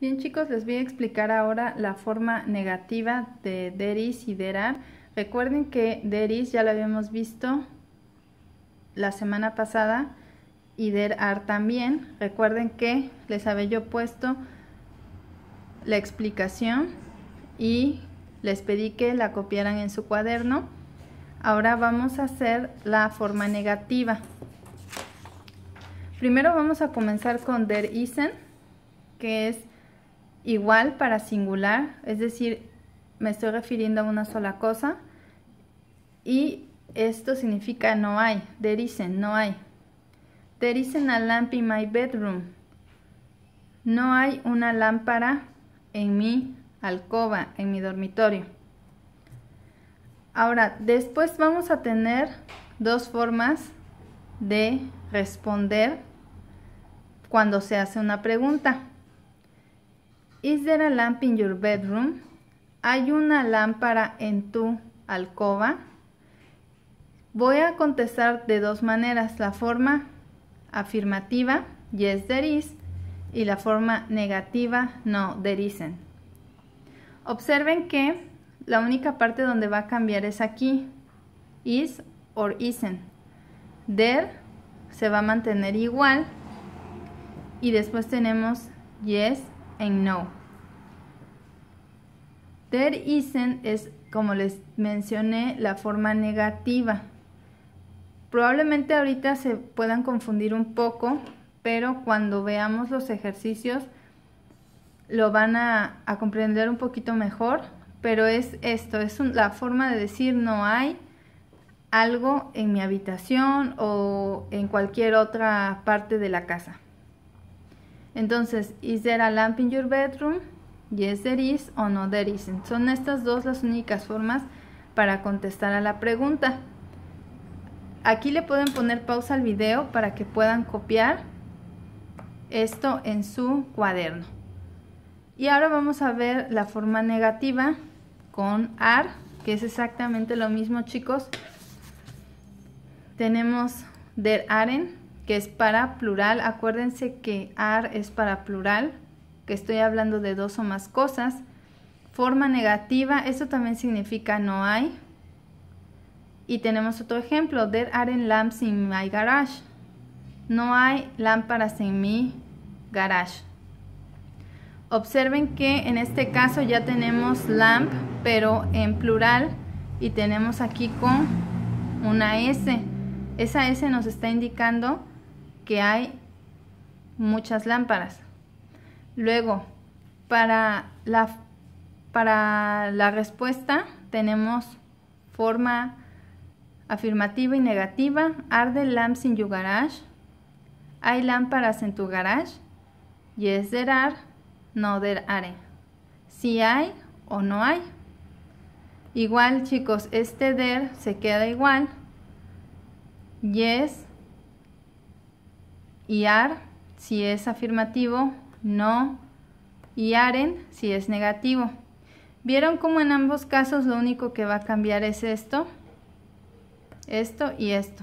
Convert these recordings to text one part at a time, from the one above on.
Bien chicos, les voy a explicar ahora la forma negativa de DERIS y DERAR. Recuerden que DERIS ya lo habíamos visto la semana pasada y DERAR también. Recuerden que les había yo puesto la explicación y les pedí que la copiaran en su cuaderno. Ahora vamos a hacer la forma negativa. Primero vamos a comenzar con DERISEN, que es Igual para singular, es decir, me estoy refiriendo a una sola cosa. Y esto significa no hay. There isn't, no hay. There isn't a lamp in my bedroom. No hay una lámpara en mi alcoba, en mi dormitorio. Ahora, después vamos a tener dos formas de responder cuando se hace una pregunta. Is there a lamp in your bedroom? ¿Hay una lámpara en tu alcoba? Voy a contestar de dos maneras, la forma afirmativa, yes there is, y la forma negativa, no there isn't. Observen que la única parte donde va a cambiar es aquí, is or isn't. There se va a mantener igual y después tenemos yes and no. Der isen es, como les mencioné, la forma negativa. Probablemente ahorita se puedan confundir un poco, pero cuando veamos los ejercicios lo van a, comprender un poquito mejor. Pero es esto, es la forma de decir no hay algo en mi habitación o en cualquier otra parte de la casa. Entonces, is there a lamp in your bedroom? Yes, there is o no, there Son estas dos las únicas formas para contestar a la pregunta. Aquí le pueden poner pausa al video para que puedan copiar esto en su cuaderno. Y ahora vamos a ver la forma negativa con ar que es exactamente lo mismo, chicos. Tenemos der aren, que es para plural. Acuérdense que ar es para plural que estoy hablando de dos o más cosas. Forma negativa, eso también significa no hay. Y tenemos otro ejemplo, there aren't lamps in my garage. No hay lámparas en mi garage. Observen que en este caso ya tenemos lamp, pero en plural y tenemos aquí con una S. Esa S nos está indicando que hay muchas lámparas. Luego, para la, para la respuesta tenemos forma afirmativa y negativa. Arde lamps in your garage. Hay lámparas en tu garage. Yes, there are. No, there are. Si hay o no hay. Igual, chicos, este there se queda igual. Yes y are si es afirmativo no y aren si es negativo. ¿Vieron cómo en ambos casos lo único que va a cambiar es esto? Esto y esto.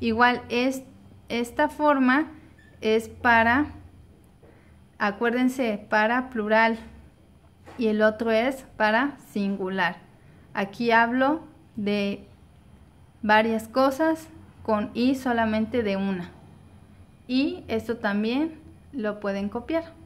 Igual es, esta forma es para, acuérdense, para plural y el otro es para singular. Aquí hablo de varias cosas con y solamente de una. Y esto también lo pueden copiar.